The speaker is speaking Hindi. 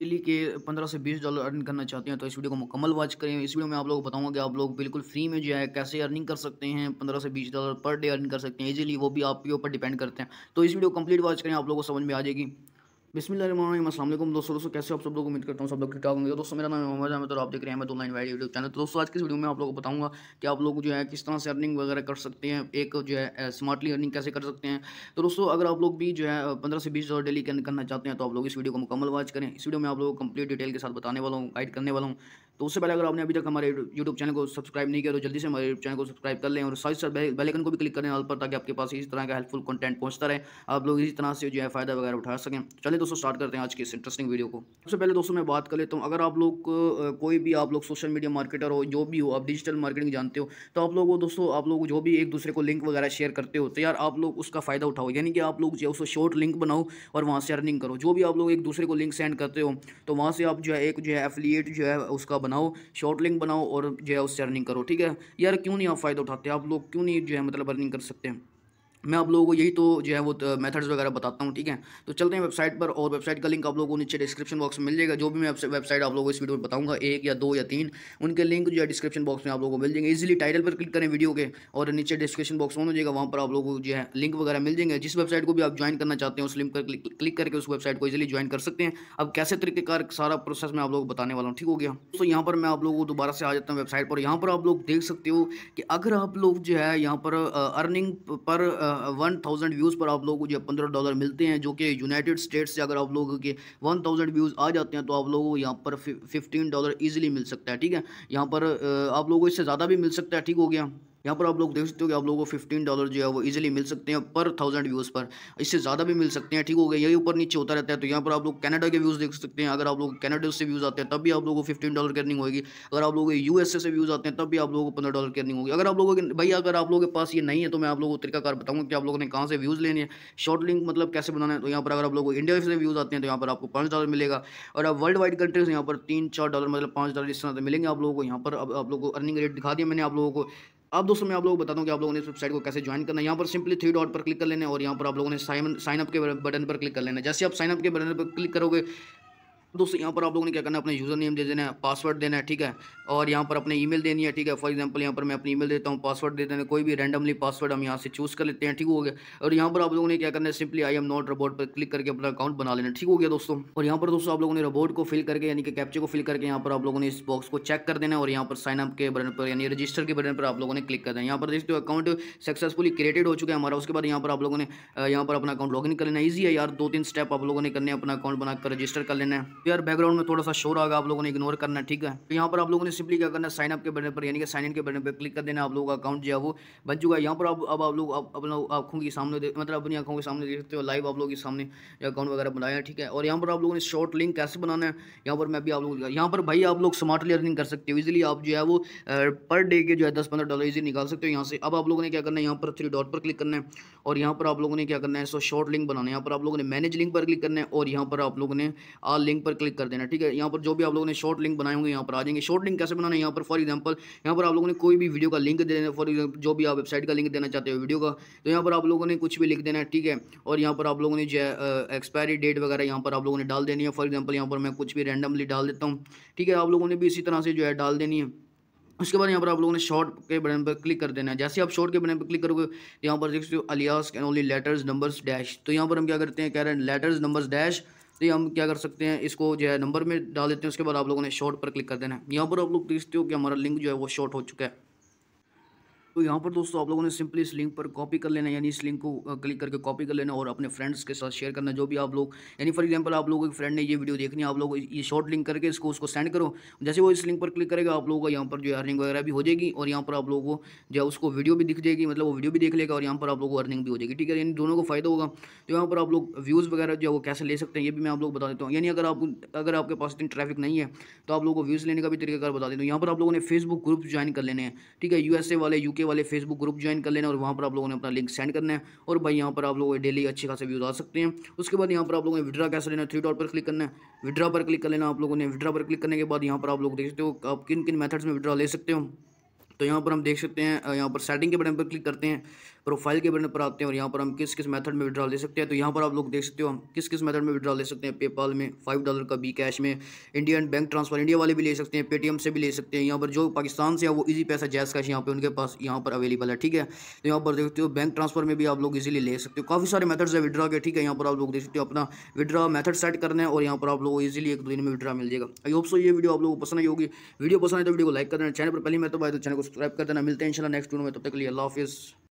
डेली के पंद्रह से बीस डॉलर अर्न करना चाहते हैं तो इस वीडियो को मुकम्मल वॉच करें इस वीडियो में आप लोगों को बताऊंगा कि आप लोग बिल्कुल फ्री में जो है कैसे अर्निंग कर सकते हैं पंद्रह से बीस डॉलर पर डे अर्निंग कर सकते हैं इजीली वो भी आपके ऊपर डिपेंड करते हैं तो इस वीडियो कंप्लीट वॉच करें आप लोगों को समझ में आ जाएगी बिस्मिल्लाम असलम दोस्तों दोस्तों कैसे आप सब लोग उम्मीद करता हूँ सब लोग ठीक ठाक होंगे तो दोस्तों मेरा नाम मोहम्मद अहमद और आप देख रहे हैं मैं दोनों वाइड यूट्यूब चैनल तो दोस्तों आज की वीडियो में आप लोगों को बताऊंगा कि आप लोग जो है किस तरह से अर्निंग वगैरह कर सकते हैं एक जो है स्मार्टली अर्निंग कैसे कर सकते हैं तो दोस्तों अगर आप लोग भी जो है पंद्रह से बीस हज़ार डेली करना चाहते हैं तो आप लोग इस वीडियो को मुकम्मल वॉच करें इस वीडियो में आप लोग को कंप्लीट डिटेल के साथ बताने वाला हूँ गाइड करने वाला हूँ तो उससे पहले अगर आपने अभी तक हमारे यूट्यूब चैनल को सब्सक्राइब नहीं किया तो जल्दी से हमारे यूट्यूब चैनल को सब्सक्राइब कर लें और साइज सर बेलकन को भी क्लिक करें ऑल पर ताकि आपके पास इसी तरह का हेल्पफुल कंटेंट पहुंचता रहे आप लोग इसी तरह से जो है फायदा वगैरह उठा सकें चलिए दोस्तों स्टार्ट करते हैं आज की इस इंटरेस्टिंग वीडियो को सबसे पहले दोस्तों मैं बात कर लेता हूँ अगर आप लोग कोई भी आप लोग सोशल मीडिया मार्केटर हो जो भी हो आप डिजिटल मार्केटिंग जानते हो तो आप लोग दोस्तों आप लोग जो भी एक दूसरे को लिंक वगैरह शेयर करते हो तो यार आप लोग उसका फ़ायदा उठाओ यानी कि आप लोग जो है उसको शॉर्ट लिंक बनाओ और वहाँ से अर्निंग करो जो भी आप लोग एक दूसरे को लिंक सेंड करते हो तो वहाँ से आप जो है एक जो है एफिलिएट जो है उसका बनाओ शॉर्ट लिंक बनाओ और जो है उससे अर्निंग करो ठीक है यार क्यों नहीं आप फ़ायदा उठाते आप लोग क्यों नहीं जो है मतलब अर्निंग कर सकते हैं मैं आप लोगों को यही तो जो है वो मेथड्स वगैरह बताता हूँ ठीक है तो चलते हैं वेबसाइट पर और वेबसाइट का लिंक आप लोगों को नीचे डिस्क्रिप्शन बॉक्स में मिल जाएगा जो भी मैं वेबसाइट आप लोगों को इस वीडियो में बताऊंगा एक या दो या तीन उनके लिंक जो है डिस्क्रिप्शन बॉक्स में आप लोगों को मिल जाएंगे इजिली टाइटल पर क्लिक करें वीडियो के और नीचे डिस्क्रिप्शन बॉक्स ऑन हो जाएगा वहाँ पर आप लोगों को जो है लिंक वगैरह मिल जाएंगे जिस वेबसाइट को भी आप ज्वाइन करना चाहते हैं उस लिंक पर क्लिक करके उस वेबसाइट को इजीली ज्वाइन कर सकते हैं अब कैसे तरीके का सारा प्रोसेस मैं आप लोगों को बताने वाला हूँ ठीक हो गया तो यहाँ पर मैं आप लोगों को दोबारा से आ जाता हूँ वेबसाइट पर यहाँ पर आप लोग देख सकते हो कि अगर आप लोग जो है यहाँ पर earning per one thousand views पर आप लोगों को जो पंद्रह डॉलर मिलते हैं जो कि यूनाइटेड स्टेट्स से अगर आप लोगों के वन थाउजेंड व्यूज़ आ जाते हैं तो आप लोगों को यहाँ पर फिफ्टीन डॉलर ईजिली मिल सकता है ठीक है यहाँ पर आप लोगों को इससे ज़्यादा भी मिल सकता है ठीक हो गया यहाँ पर आप लोग देख सकते हो कि आप लोगों को फिफ्टीन डॉलर जो है वो इजीली मिल सकते हैं पर थाउजेंड व्यूज़ पर इससे ज़्यादा भी मिल सकते हैं ठीक हो गया यही ऊपर नीचे होता रहता है तो यहाँ पर आप लोग कनाडा के व्यूज़ देख सकते हैं अगर आप लोग कनाडा से व्यूज़ आते हैं तब भी आप लोगों को फिफ्टीन डॉलर की अर्निंग होगी अगर आप लोगों यू यूएसए से व्यूज़ आते हैं तब भी आप लोगों को पंद्रह डॉलर की अर्निंग होगी अगर आप लोगों के भाई अगर आप लोगों के पास ये नहीं है तो मैं आप लोगों को तरीका बताऊँगा कि आप लोगों ने कहाँ से व्यूज़ लेने हैं शॉर्ट लिंक मतलब कैसे बनाना है तो यहाँ पर अगर आप लोगों को इंडिया से व्यूज़ आते हैं तो यहाँ पर आपको पाँच डॉलर मिलेगा और आप वर्ल्ड वाइड कंट्रीज यहाँ पर तीन चार डॉलर मतलब पाँच डॉलर इस तरह से मिलेंगे आप लोगों को यहाँ पर अब आप लोगों को अर्निंग रेट दिखा दिया मैंने आप लोगों को अब दोस्तों मैं आप लोगों को बताऊँ कि आप लोगों ने इस वेबसाइट को कैसे ज्वाइन करना है यहाँ पर सिंपली थ्री डॉट पर क्लिक कर लेने और यहाँ पर आप लोगों ने साइन साइनअप के बटन पर क्लिक कर लेना जैसे आप साइनअप के बटन पर क्लिक करोगे दोस्तों यहाँ पर आप लोगों ने क्या करना है अपने यूज़र नेम दे देना है पासवर्ड देना है ठीक है और यहाँ पर अपने ईमेल देनी है ठीक है फॉर एग्जांपल यहाँ पर मैं अपनी ईमेल देता हूँ पासवर्ड दे देना कोई भी रैंडमली पासवर्ड हम यहाँ से चूज़ कर लेते हैं ठीक हो गया और यहाँ पर आप लोगों ने क्या करना है simply I am not robot पर क्लिक करके अपना अकाउंट बना लेना ठीक हो गया दोस्तों और यहाँ पर दोस्तों आप लोगों ने रोबोट को फिल करके यानी कि कैप्चे को फिल करके यहाँ पर आप लोगों ने इस बॉक्स को चेक कर देना और यहाँ पर साइनअप के बटन पर यानी रजिस्टर के बटन पर आप लोगों ने क्लिक कर देना यहाँ पर देखते हो अकाउंट सक्सेसफुली क्रिएटेड हो चुका है हमारा उसके बाद यहाँ पर आप लोगों ने यहाँ पर अपना अकाउंट लॉगिन कर लेना ईजी है यार दो तीन स्टेप आप लोगों ने करने अपना अकाउंट बनाकर रजिस्टर कर लेना है यार बैकग्राउंड में थोड़ा सा शोर आगा आप लोगों ने इग्नोर करना ठीक है तो यहाँ पर आप लोगों ने सिंपली क्या करना साइन अप के बटन पर यानी कि साइन इन के बटन पर क्लिक कर देना आप लोगों का अकाउंट जो है वो बन चुका है यहाँ पर आप अब आप लोग अपना आंखों के सामने मतलब अपनी आंखों के सामने देख सकते हो लाइव आप लोग के सामने अकाउंट वगैरह बनाया ठीक है और यहाँ पर आप लोगों ने शॉर्ट लिंक कैसे बनाना है यहाँ पर मैं भी आप लोग यहाँ पर भाई आप लोग स्मार्टली अर्निंग कर सकते हो इजिली आप जो है वो पर डे के जो है दस पंद्रह डॉलर इजी निकाल सकते हो यहाँ से अब आप लोगों ने क्या करना है यहाँ पर थ्री डॉट पर क्लिक करना है और यहाँ पर आप लोगों ने क्या करना है सो शॉर्ट लिंक बनाना है यहाँ पर आप लोगों ने मैनेज लिंक पर क्लिक करना है और यहाँ पर आप लोगों ने आ लिंक पर क्लिक कर देना ठीक है यहाँ पर जो भी आप लोगों ने शॉर्ट लिंक बनाए होंगे यहाँ पर आ जाएंगे शॉर्ट लिंक कैसे बनाना है यहाँ पर फॉर एग्जाम्पल यहाँ पर आप लोगों ने कोई भी वीडियो का लिंक देना फॉर एग्जाम्पल जो भी आप वेबसाइट का लिंक देना चाहते हो वीडियो का तो यहाँ पर आप लोगों ने कुछ भी लिख देना है ठीक है और यहाँ पर आप लोगों ने जो एक्सपायरी डेट वगैरह यहाँ पर आप लोगों ने डाल देनी है फॉर एग्जाम्पल यहाँ पर मैं कुछ भी रैंडमली डाल देता हूँ ठीक है आप लोगों ने भी इसी तरह से जो है डाल देनी है उसके बाद यहाँ पर आप लोगों ने शॉर्ट के बटन पर क्लिक कर देना है जैसे आप शॉर्ट के बटन पर क्लिक करोगे तो यहाँ पर देख सकते हो alias can only letters numbers dash तो यहाँ पर हम क्या करते हैं कह रहे हैं लेटर्स नंबर्स डैश तो ये हम क्या कर सकते हैं इसको जो है नंबर में डाल देते हैं उसके बाद आप लोगों ने शॉर्ट पर क्लिक कर देना है यहाँ पर आप लोग देखते हो कि हमारा लिंक जो है वो शॉर्ट हो चुका है तो यहाँ पर दोस्तों आप लोगों ने सिंपली इस लिंक पर कॉपी कर लेना यानी इस लिंक को क्लिक करके कॉपी कर लेना और अपने फ्रेंड्स के साथ शेयर करना जो भी आप लोग यानी फॉर एग्जाम्पल आप लोगों के फ्रेंड ने ये वीडियो देखनी है आप लोग ये शॉर्ट लिंक करके इसको उसको सेंड करो जैसे वो इस लिंक पर क्लिक करेगा आप लोगों को यहाँ पर जो अर्निंग वगैरह भी हो जाएगी और यहाँ पर आप लोगों को जो है उसको वीडियो भी दिख जाएगी मतलब वो वीडियो भी देख लेगा और यहाँ पर आप लोगों को अर्निंग भी हो जाएगी ठीक है यानी दोनों को फायदा होगा तो यहाँ पर आप लोग व्यूज़ वगैरह जो है वो कैसे ले सकते हैं ये भी मैं आप लोग बता देता हूँ यानी अगर आप अगर आपके पास इतनी ट्रैफिक नहीं है तो आप लोगों को व्यूज़ लेने का भी तरीका बता देता हूँ यहाँ पर आप लोगों ने फेसबुक ग्रुप ज्वाइन कर लेने हैं ठीक है यू वाले यू वाले फेसबुक ग्रुप ज्वाइन कर लेना और वहाँ पर आप लोगों ने अपना लिंक सेंड करना है और भाई यहाँ पर आप लोग डेली अच्छे खासे व्यूज़ आ सकते हैं उसके बाद यहाँ पर आप लोगों ने विड्रा कैसे लेना थ्री डॉट पर क्लिक करना है विड्रा पर क्लिक कर लेना आप लोगों ने विड्रा पर क्लिक करने के बाद यहाँ पर आप लोग देख सकते हो आप किन किन मैथड्स में विड्रा ले सकते हो तो यहाँ पर हम देख सकते हैं यहाँ पर सेटिंग के बटन पर क्लिक करते हैं प्रोफाइल के बटन पर आते हैं और यहाँ पर हम किस किस मेथड में विड्रॉल ले सकते हैं तो यहाँ पर आप लोग देख सकते हो हम किस किस मेथड में विड्रॉल ले सकते हैं पेपाल में फाइव डॉलर का बी कैश में इंडियन बैंक ट्रांसफर इंडिया वाले भी ले सकते हैं पेटीएम से भी ले सकते हैं यहाँ पर जो पाकिस्तान से है वो ईजी पैसा जैस कैश यहाँ पर उनके पास यहाँ पर अवेलेबल है ठीक है तो यहाँ पर देखते हो बैंक ट्रांसफर में भी आप लोग ईजिली ले सकते हो काफ़ी सारे मैथड्स है विड्रा के ठीक है यहाँ पर आप लोग देख सकते हो अपना विड्रा मैथड सेट करना है और यहाँ पर आप लोग ईजिली एक दो दिन में विड्रा मिल जाएगा आई होप सो ये वीडियो आप लोगों को पसंद आई होगी वीडियो पसंद आए तो वीडियो को लाइक कर देना चैनल पर पहली मैं तो चैनल तो को सब्सक्राइब कर देना मिलते हैं इंशाल्लाह नेक्स्ट वीडियो में तब तक के लिए अल्लाह हाफिज़